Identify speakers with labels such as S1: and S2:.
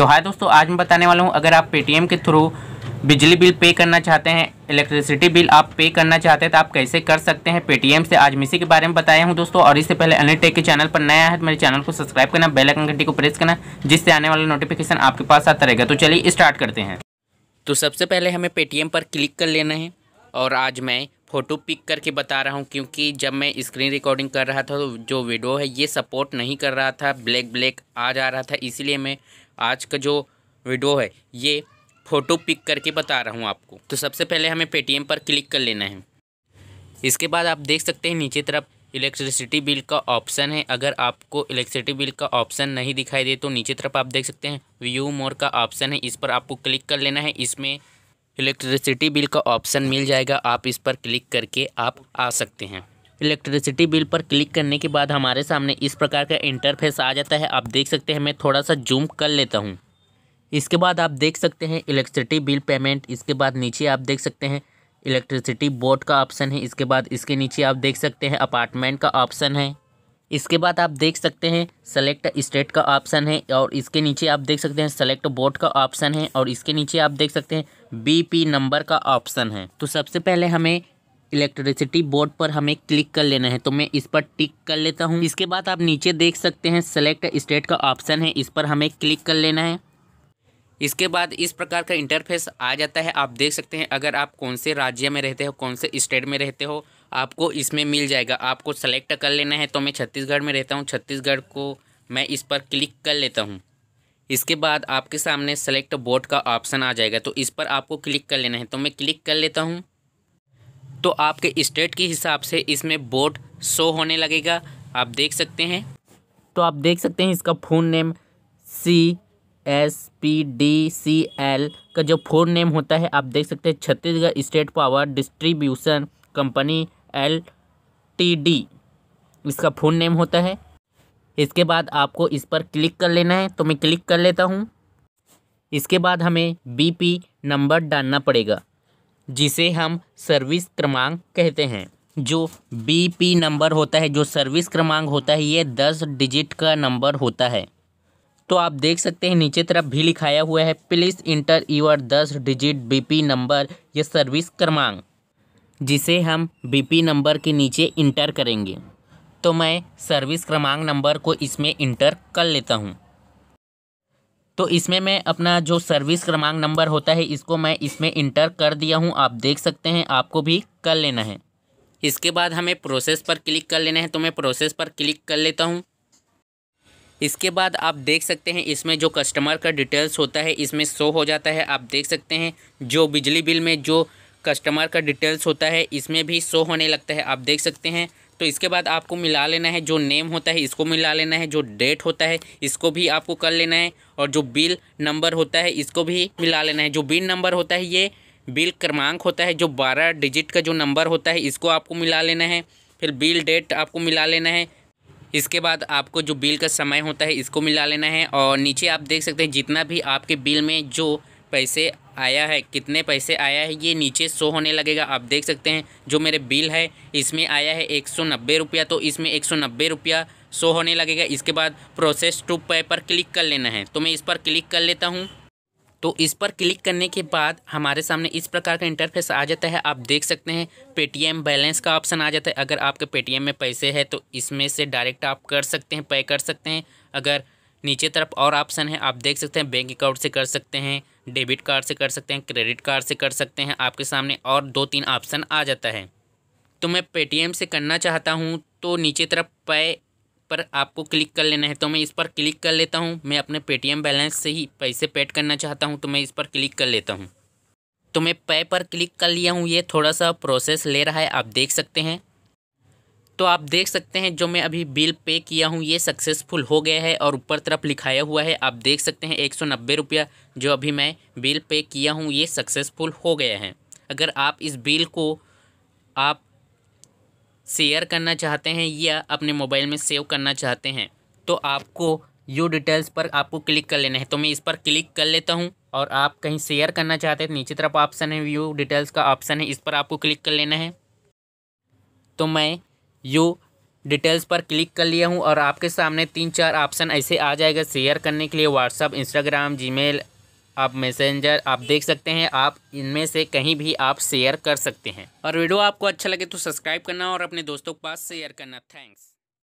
S1: तो हाय दोस्तों आज मैं बताने वाला हूँ अगर आप पेटीएम के थ्रू बिजली बिल पे करना चाहते हैं इलेक्ट्रिसिटी बिल आप पे करना चाहते हैं तो आप कैसे कर सकते हैं पेटीएम से आज मिसी के बारे में बताया हूं दोस्तों और इससे पहले अन्य टेक के चैनल पर नया है तो मेरे चैनल को सब्सक्राइब करना बेल आइकन घंटी को प्रेस करना जिससे आने वाला नोटिफिकेशन आपके पास आता रहेगा तो चलिए स्टार्ट करते हैं तो सबसे पहले हमें पेटीएम पर क्लिक कर लेना है और आज मैं फ़ोटो पिक करके बता रहा हूँ क्योंकि जब मैं स्क्रीन रिकॉर्डिंग कर रहा था तो जो वीडियो है ये सपोर्ट नहीं कर रहा था ब्लैक ब्लैक आ जा रहा था इसीलिए मैं आज का जो वीडियो है ये फ़ोटो पिक करके बता रहा हूँ आपको तो सबसे पहले हमें पेटीएम पर क्लिक कर लेना है इसके बाद आप देख सकते हैं नीचे तरफ इलेक्ट्रिसिटी बिल का ऑप्शन है अगर आपको इलेक्ट्रिसिटी बिल का ऑप्शन नहीं दिखाई दे तो नीचे तरफ आप देख सकते हैं व्यू मोर का ऑप्शन है इस पर आपको क्लिक कर लेना है इसमें इलेक्ट्रिसिटी बिल का ऑप्शन मिल जाएगा आप इस पर क्लिक करके आप आ सकते हैं इलेक्ट्रिसिटी बिल पर क्लिक करने के बाद हमारे सामने इस प्रकार का इंटरफेस आ जाता है आप देख सकते हैं मैं थोड़ा सा जूम कर लेता हूँ इसके बाद आप देख सकते हैं इलेक्ट्रिसिटी बिल पेमेंट इसके बाद नीचे आप देख सकते हैं इलेक्ट्रिसिटी बोर्ड का ऑप्शन है इसके बाद इसके नीचे आप देख सकते हैं अपार्टमेंट का ऑप्शन है इसके बाद आप देख सकते हैं सेलेक्ट स्टेट का ऑप्शन है और इसके नीचे आप देख सकते हैं सेलेक्ट बोर्ड का ऑप्शन है और इसके नीचे आप देख सकते हैं बीपी नंबर का ऑप्शन है तो सबसे पहले हमें इलेक्ट्रिसिटी बोर्ड पर हमें क्लिक कर लेना है तो मैं इस पर टिक कर लेता हूँ इसके बाद आप नीचे देख सकते हैं सेलेक्ट स्टेट का ऑप्शन है इस पर हमें क्लिक कर लेना है इसके बाद इस प्रकार का इंटरफेस आ जाता है आप देख सकते हैं अगर आप कौन से राज्य में रहते हो कौन से स्टेट में रहते हो आपको इसमें मिल जाएगा आपको सेलेक्ट कर लेना है तो मैं छत्तीसगढ़ में रहता हूँ छत्तीसगढ़ को मैं इस पर क्लिक कर लेता हूँ इसके बाद आपके सामने सेलेक्ट बोर्ड का ऑप्शन आ जाएगा तो इस पर आपको क्लिक कर लेना है तो मैं क्लिक कर लेता हूँ तो आपके स्टेट के हिसाब से इसमें बोर्ड शो होने लगेगा आप देख सकते हैं तो आप देख सकते हैं इसका phone name C S P D C L का जो फोन नेम होता है आप देख सकते हैं Chhattisgarh state power distribution company L T D इसका फोन नेम होता है इसके बाद आपको इस पर क्लिक कर लेना है तो मैं क्लिक कर लेता हूँ इसके बाद हमें बीपी नंबर डालना पड़ेगा जिसे हम सर्विस क्रमांक कहते हैं जो बीपी नंबर होता है जो सर्विस क्रमांक होता है ये दस डिजिट का नंबर होता है तो आप देख सकते हैं नीचे तरफ भी लिखाया हुआ है प्लीज़ इंटर यूर दस डिजिट बीपी नंबर या सर्विस क्रमांक जिसे हम बीपी नंबर के नीचे इंटर करेंगे तो मैं सर्विस क्रमांक नंबर को इसमें इंटर कर लेता हूँ तो इसमें मैं अपना जो सर्विस क्रमांक नंबर होता है इसको मैं इसमें इंटर कर दिया हूँ आप देख सकते हैं आपको भी कर लेना है इसके बाद हमें प्रोसेस पर क्लिक कर लेना है तो मैं प्रोसेस पर क्लिक कर लेता हूँ इसके बाद आप देख सकते हैं इसमें जो कस्टमर का डिटेल्स होता है इसमें शो हो जाता है आप देख सकते हैं जो बिजली बिल में जो कस्टमर का डिटेल्स होता है इसमें भी शो होने लगता है आप देख सकते हैं तो इसके बाद आपको मिला लेना है जो नेम होता है इसको मिला लेना है जो डेट होता है इसको भी आपको कर लेना है और जो बिल नंबर होता है इसको भी मिला लेना है जो बिल नंबर होता है ये बिल क्रमांक होता है जो बारह डिजिट का जो नंबर होता है इसको आपको मिला लेना है फिर बिल डेट आपको मिला लेना है इसके बाद आपको जो बिल का समय होता है इसको मिला लेना है और नीचे आप देख सकते हैं जितना भी आपके बिल में जो पैसे आया है कितने पैसे आया है ये नीचे शो होने लगेगा आप देख सकते हैं जो मेरे बिल है इसमें आया है एक सौ नब्बे रुपया तो इसमें एक सौ नब्बे रुपया शो होने लगेगा इसके बाद प्रोसेस टू पे पर क्लिक कर लेना है तो मैं इस पर क्लिक कर लेता हूँ तो इस पर क्लिक करने के बाद हमारे सामने इस प्रकार का इंटरफेस आ जाता है आप देख सकते हैं पेटीएम बैलेंस का ऑप्शन आ जाता है अगर आपके पेटीएम में पैसे है तो इसमें से डायरेक्ट आप कर सकते हैं पे कर सकते हैं अगर नीचे तरफ और ऑप्शन है आप देख सकते हैं बैंक अकाउंट से कर सकते हैं डेबिट कार्ड से कर सकते हैं क्रेडिट कार्ड से कर सकते हैं आपके सामने और दो तीन ऑप्शन आ जाता है तो मैं पेटीएम से करना चाहता हूँ तो नीचे तरफ पे पर आपको क्लिक कर लेना है तो मैं इस पर क्लिक कर लेता हूँ मैं अपने पेटीएम बैलेंस से ही पैसे पेड करना चाहता हूँ तो मैं इस पर क्लिक कर लेता हूँ तो मैं पे पर क्लिक कर लिया हूँ ये थोड़ा सा प्रोसेस ले रहा है आप देख सकते हैं तो आप देख सकते हैं जो मैं अभी बिल पे किया हूँ ये सक्सेसफुल हो गया है और ऊपर तरफ लिखाया हुआ है आप देख सकते हैं एक सौ नब्बे रुपया जो अभी मैं बिल पे किया हूँ ये सक्सेसफुल हो गया है अगर आप इस बिल को आप शेयर करना चाहते हैं या अपने मोबाइल में सेव करना चाहते हैं तो आपको यू डिटेल्स पर आपको क्लिक कर लेना है तो मैं इस पर क्लिक कर लेता हूँ और आप कहीं शेयर करना चाहते हैं नीचे तरफ ऑप्शन है व्यू डिटेल्स का ऑप्शन है इस पर आपको क्लिक कर लेना है तो मैं यू डिटेल्स पर क्लिक कर लिया हूँ और आपके सामने तीन चार ऑप्शन ऐसे आ जाएगा शेयर करने के लिए व्हाट्सअप इंस्टाग्राम जीमेल आप मैसेंजर आप देख सकते हैं आप इनमें से कहीं भी आप शेयर कर सकते हैं और वीडियो आपको अच्छा लगे तो सब्सक्राइब करना और अपने दोस्तों के पास शेयर करना थैंक्स